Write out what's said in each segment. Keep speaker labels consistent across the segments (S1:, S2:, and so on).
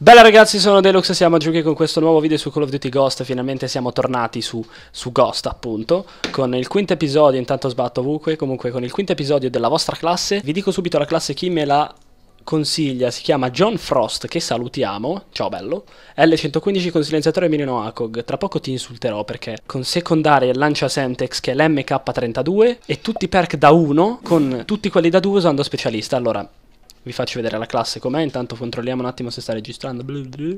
S1: Bella ragazzi, sono Deluxe e siamo giù che con questo nuovo video su Call of Duty Ghost finalmente siamo tornati su, su, Ghost appunto con il quinto episodio, intanto sbatto ovunque, comunque con il quinto episodio della vostra classe vi dico subito la classe chi me la consiglia, si chiama John Frost che salutiamo, ciao bello L115 con silenziatore Minino ACOG, tra poco ti insulterò perché con secondaria il lancia Sentex che è l'MK32 e tutti i perk da 1 con tutti quelli da 2 usando specialista, allora vi faccio vedere la classe com'è, intanto controlliamo un attimo se sta registrando.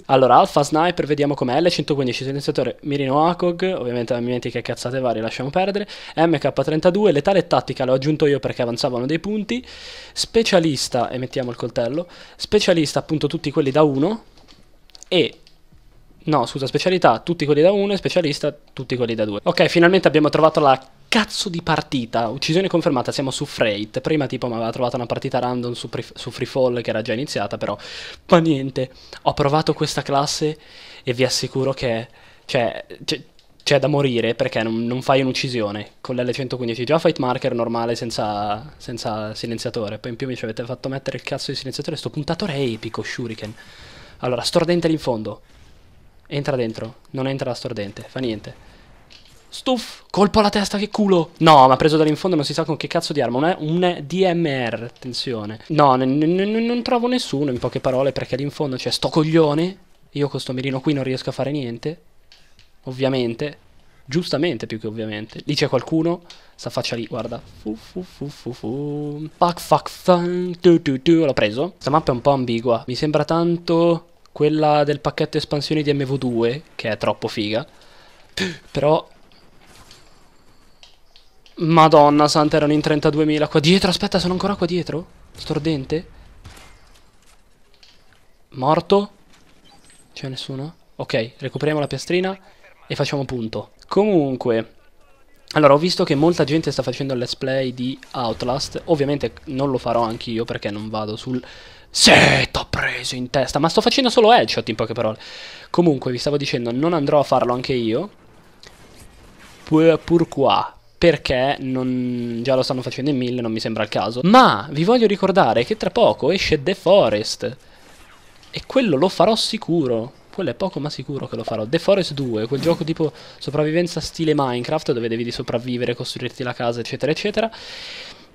S1: Allora, Alpha Sniper, vediamo com'è, L115, silenziatore Mirino ACOG, ovviamente ambienti che cazzate varie, lasciamo perdere, MK32, letale tattica, l'ho aggiunto io perché avanzavano dei punti, specialista, e mettiamo il coltello, specialista appunto tutti quelli da 1, e No, scusa, specialità tutti quelli da 1 e specialista tutti quelli da 2. Ok, finalmente abbiamo trovato la cazzo di partita. Uccisione confermata, siamo su Freight. Prima tipo mi aveva trovato una partita random su, su Free Fall che era già iniziata, però. Ma niente, ho provato questa classe e vi assicuro che... Cioè, c'è da morire perché non, non fai un'uccisione con l'L115. Già fight marker normale senza, senza, silenziatore. Poi in più mi ci avete fatto mettere il cazzo di silenziatore. Sto puntatore è epico, Shuriken. Allora, stordente lì in fondo. Entra dentro. Non entra la stordente, fa niente. Stuff, colpo alla testa, che culo. No, ma preso dall'infondo non si sa con che cazzo di arma. Un, un DMR, attenzione. No, non trovo nessuno in poche parole perché all'infondo c'è sto coglione. Io con sto mirino qui non riesco a fare niente. Ovviamente. Giustamente più che ovviamente. Lì c'è qualcuno. Sta faccia lì, guarda. Fu fu fu fu fu. Fuck fuck fun. Tu tu tu. L'ho preso. Questa mappa è un po' ambigua. Mi sembra tanto quella del pacchetto espansioni di MV2, che è troppo figa. Però Madonna santa, erano in 32.000. Qua dietro, aspetta, sono ancora qua dietro? Stordente? Morto? C'è nessuno? Ok, recuperiamo la piastrina e facciamo punto. Comunque, allora, ho visto che molta gente sta facendo il let's play di Outlast. Ovviamente non lo farò anch'io perché non vado sul... Se t'ho preso in testa, ma sto facendo solo headshot in poche parole. Comunque, vi stavo dicendo, non andrò a farlo anche io. Pur qua, perché non, già lo stanno facendo in mille, non mi sembra il caso. Ma vi voglio ricordare che tra poco esce The Forest. E quello lo farò sicuro. Quello è poco ma sicuro che lo farò. The Forest 2, quel gioco tipo sopravvivenza stile Minecraft, dove devi sopravvivere, costruirti la casa, eccetera, eccetera.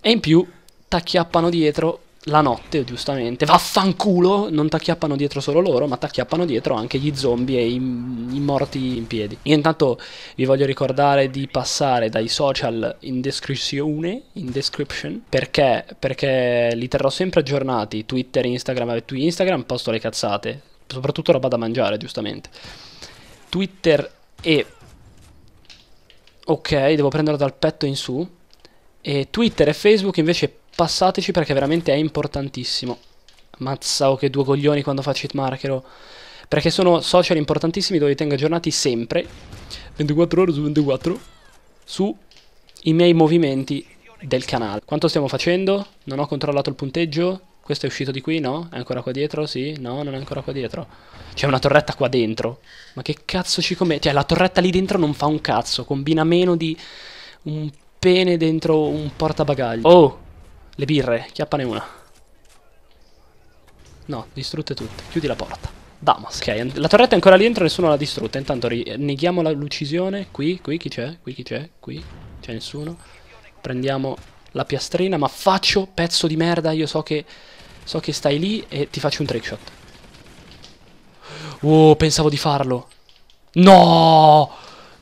S1: E in più t'acchiappano dietro la notte, giustamente, vaffanculo, non t'acchiappano dietro solo loro, ma t'acchiappano dietro anche gli zombie e i, i, morti in piedi. Io intanto vi voglio ricordare di passare dai social in descrizione, in description, perché, perché li terrò sempre aggiornati, Twitter, Instagram, e tu Instagram posto le cazzate, soprattutto roba da mangiare, giustamente. Twitter e... Ok, devo prenderlo dal petto in su. E Twitter e Facebook invece Passateci perché veramente è importantissimo. Mazza oh, che due coglioni quando faccio hitmarker. Perché sono social importantissimi dove vi tengo aggiornati sempre. 24 ore su 24. Su i miei movimenti del canale. Quanto stiamo facendo? Non ho controllato il punteggio. Questo è uscito di qui, no? È ancora qua dietro? Sì? No, non è ancora qua dietro. C'è una torretta qua dentro. Ma che cazzo ci commette? Cioè, la torretta lì dentro non fa un cazzo. Combina meno di un pene dentro un portabagagli. Oh! Le birre, chiappane una. No, distrutte tutte. Chiudi la porta. Vamos. Ok, la torretta è ancora lì dentro, nessuno l'ha distrutta. Intanto neghiamo l'uccisione. Qui, qui chi c'è? Qui chi c'è? Qui c'è nessuno. Prendiamo la piastrina, ma faccio pezzo di merda, io so che so che stai lì e ti faccio un trickshot. Oh, pensavo di farlo. No!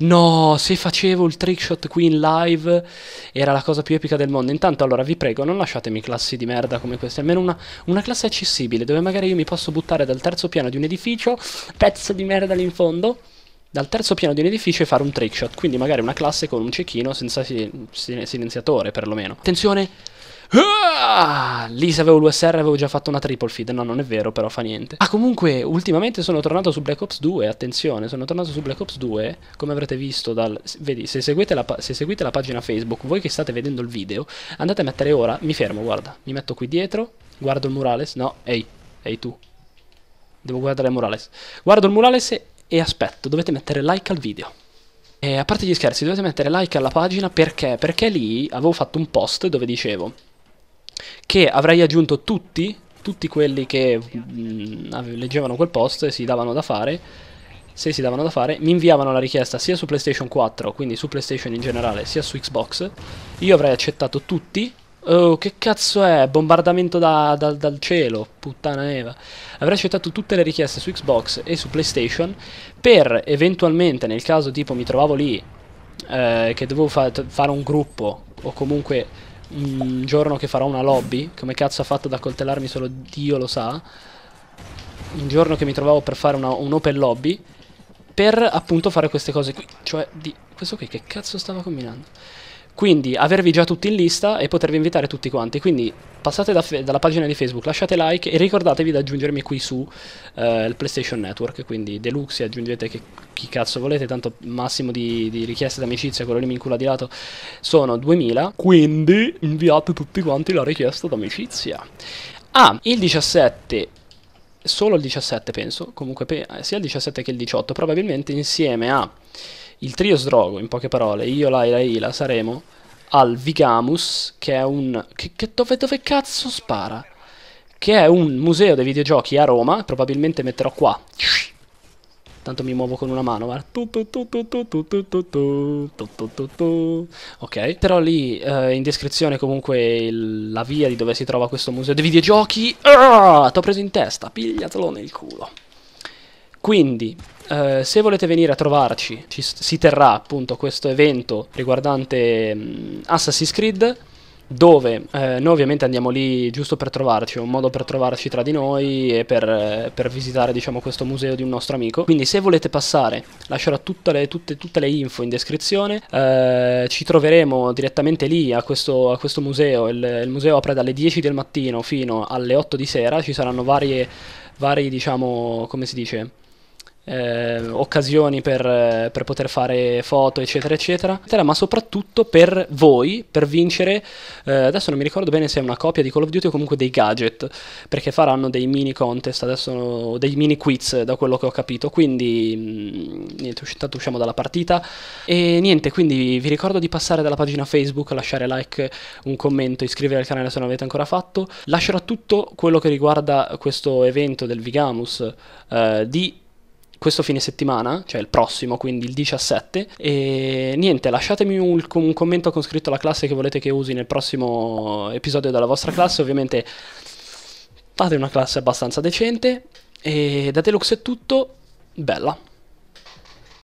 S1: No, se facevo il trickshot qui in live era la cosa più epica del mondo. Intanto, allora, vi prego, non lasciatemi classi di merda come queste. Almeno una, una classe accessibile, dove magari io mi posso buttare dal terzo piano di un edificio, pezzo di merda lì in fondo, dal terzo piano di un edificio e fare un trickshot. Quindi magari una classe con un cecchino senza silenziatore, perlomeno. Attenzione, Ah! lì se avevo l'USR avevo già fatto una triple feed. No, non è vero, però fa niente. Ah, comunque, ultimamente sono tornato su Black Ops 2. Attenzione, sono tornato su Black Ops 2. Come avrete visto dal... Vedi, se seguite, la, se seguite la pagina Facebook, voi che state vedendo il video, andate a mettere ora... Mi fermo, guarda. Mi metto qui dietro, guardo il murales. No, ehi, ehi tu. Devo guardare il murales. Guardo il murales e, e aspetto. Dovete mettere like al video. E eh, a parte gli scherzi, dovete mettere like alla pagina perché? Perché lì avevo fatto un post dove dicevo che avrei aggiunto tutti, tutti quelli che mh, mm, leggevano quel post e si davano da fare, se si davano da fare, mi inviavano la richiesta sia su PlayStation 4, quindi su PlayStation in generale, sia su Xbox. Io avrei accettato tutti. Oh, che cazzo è? Bombardamento da, da, dal cielo, puttana Eva. Avrei accettato tutte le richieste su Xbox e su PlayStation per eventualmente, nel caso tipo mi trovavo lì, eh, che dovevo fa fare un gruppo o comunque un giorno che farò una lobby, come cazzo ha fatto ad accoltellarmi solo Dio lo sa, un giorno che mi trovavo per fare una, un open lobby, per appunto fare queste cose qui, cioè di... questo qui che cazzo stava combinando? Quindi avervi già tutti in lista e potervi invitare tutti quanti. Quindi passate da dalla pagina di Facebook, lasciate like e ricordatevi di aggiungermi qui su eh, il PlayStation Network. Quindi Deluxe, aggiungete che, chi cazzo volete, tanto massimo di, di richieste d'amicizia, quello lì mi incula di lato, sono 2000. Quindi inviate tutti quanti la richiesta d'amicizia. Ah, il 17 solo il 17 penso, comunque sia il 17 che il 18, probabilmente insieme a il trio Sdrogo, in poche parole, io, Laila e Ila, saremo al Vigamus, che è un... Che, che dove, dove cazzo spara? Che è un museo dei videogiochi a Roma, probabilmente metterò qua. Tanto mi muovo con una mano, guarda. Ok, metterò lì eh, in descrizione comunque il, la via di dove si trova questo museo dei videogiochi. Ah, T'ho preso in testa, pigliatelo nel culo. Quindi, eh, se volete venire a trovarci, ci, si terrà appunto questo evento riguardante mh, mm, Assassin's Creed dove eh, noi ovviamente andiamo lì giusto per trovarci, un modo per trovarci tra di noi e per, eh, per visitare diciamo questo museo di un nostro amico. Quindi se volete passare lascerò le, tutte, tutte, le info in descrizione, eh, ci troveremo direttamente lì a questo, a questo museo, il, il, museo apre dalle 10 del mattino fino alle 8 di sera, ci saranno varie, diciamo come si dice eh, occasioni per, per, poter fare foto, eccetera, eccetera, ma soprattutto per voi, per vincere, eh, adesso non mi ricordo bene se è una copia di Call of Duty o comunque dei gadget, perché faranno dei mini contest, adesso dei mini quiz da quello che ho capito, quindi mh, mm, niente, intanto usciamo dalla partita e niente, quindi vi ricordo di passare dalla pagina Facebook, lasciare like, un commento, iscrivervi al canale se non l'avete ancora fatto, lascerò tutto quello che riguarda questo evento del Vigamus eh, di questo fine settimana, cioè il prossimo, quindi il 17. E niente, lasciatemi un, un commento con scritto la classe che volete che usi nel prossimo episodio della vostra classe. Ovviamente fate una classe abbastanza decente. E da Deluxe è tutto, bella.